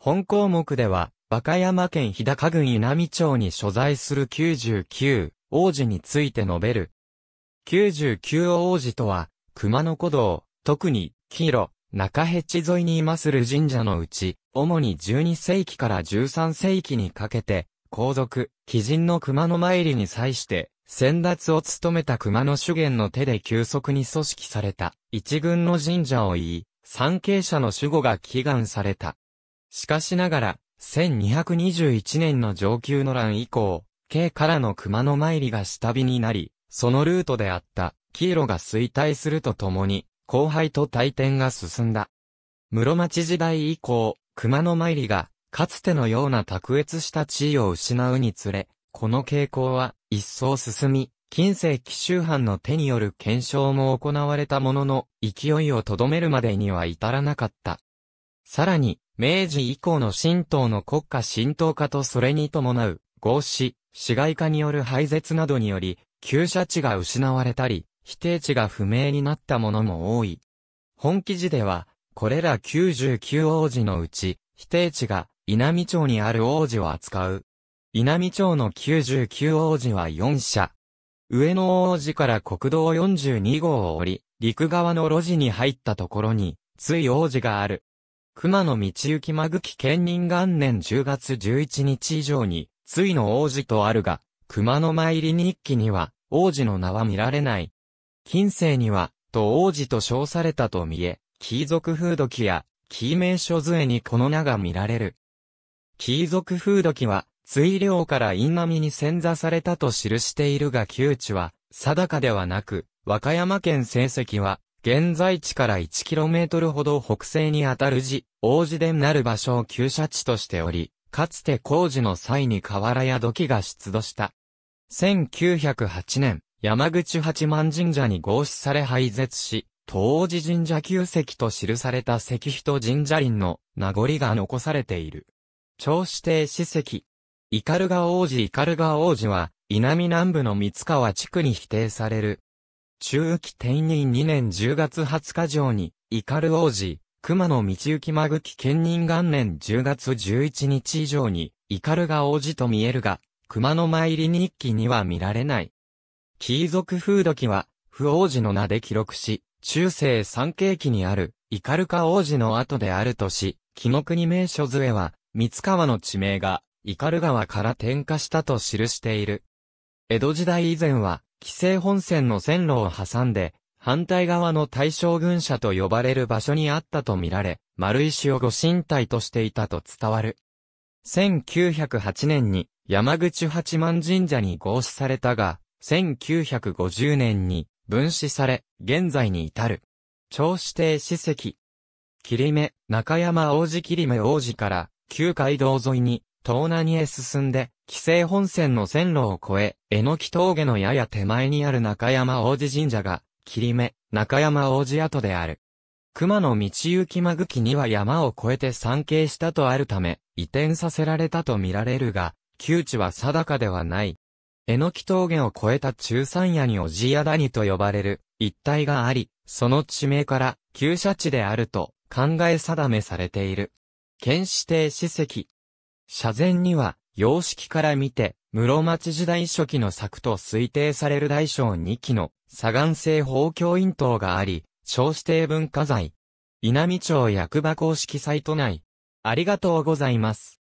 本項目では、和歌山県日高郡稲美町に所在する99王子について述べる。99王子とは、熊野古道、特に、黄色、中ヘチ沿いにいまする神社のうち、主に12世紀から13世紀にかけて、皇族、貴人の熊野参りに際して、先達を務めた熊野主元の手で急速に組織された、一軍の神社を言い、参詣者の守護が祈願された。しかしながら、1221年の上級の乱以降、京からの熊野参りが下火になり、そのルートであった、黄色が衰退するとともに、後輩と対転が進んだ。室町時代以降、熊野参りが、かつてのような卓越した地位を失うにつれ、この傾向は一層進み、近世紀州藩の手による検証も行われたものの、勢いをとどめるまでには至らなかった。さらに、明治以降の神道の国家神道化とそれに伴う、合祀、市街化による廃絶などにより、旧社地が失われたり、否定地が不明になったものも多い。本記事では、これら99王子のうち、否定地が稲美町にある王子を扱う。稲美町の99王子は4社。上野王子から国道42号を降り、陸側の路地に入ったところに、つい王子がある。熊野道行まぐき兼任元年10月11日以上に、ついの王子とあるが、熊野参り日記には、王子の名は見られない。近世には、と王子と称されたと見え、貴族風土記や、貴名所杖にこの名が見られる。貴族風土記は、追領から陰波に潜座されたと記しているが旧地は、定かではなく、和歌山県成績は、現在地から 1km ほど北西にあたる寺、王子殿なる場所を旧社地としており、かつて工事の際に瓦や土器が出土した。1908年、山口八幡神社に合祀され廃絶し、東寺神社旧石と記された石碑と神社林の名残が残されている。長子定史跡。イカルガ王子イカルガ王子は、南南部の三川地区に否定される、中期天任2年10月20日上に、イカル王子、熊野道行間き兼任元年10月11日以上に、イカルが王子と見えるが、熊野参り日記には見られない。貴族風土記は、不王子の名で記録し、中世三景期にある、イカルカ王子の後であるとし、紀の国名所図へは、三川の地名が、イカル川から転化したと記している。江戸時代以前は、紀勢本線の線路を挟んで、反対側の大将軍舎と呼ばれる場所にあったとみられ、丸石をご神体としていたと伝わる。1908年に山口八幡神社に合祀されたが、1950年に分祀され、現在に至る。長指定史跡。切り目、中山王子切り目王子から、旧街道沿いに、東南へ進んで、紀勢本線の線路を越え、えのき峠のやや手前にある中山王子神社が、切り目、中山王子跡である。熊野道行きぐきには山を越えて参詣したとあるため、移転させられたと見られるが、窮地は定かではない。えのき峠を越えた中山谷におじや谷と呼ばれる一帯があり、その地名から旧社地であると考え定めされている。県指定史跡。社前には様式から見て、室町時代初期の作と推定される大小2基の左岸製方教院塔があり、小指定文化財。稲美町役場公式サイト内。ありがとうございます。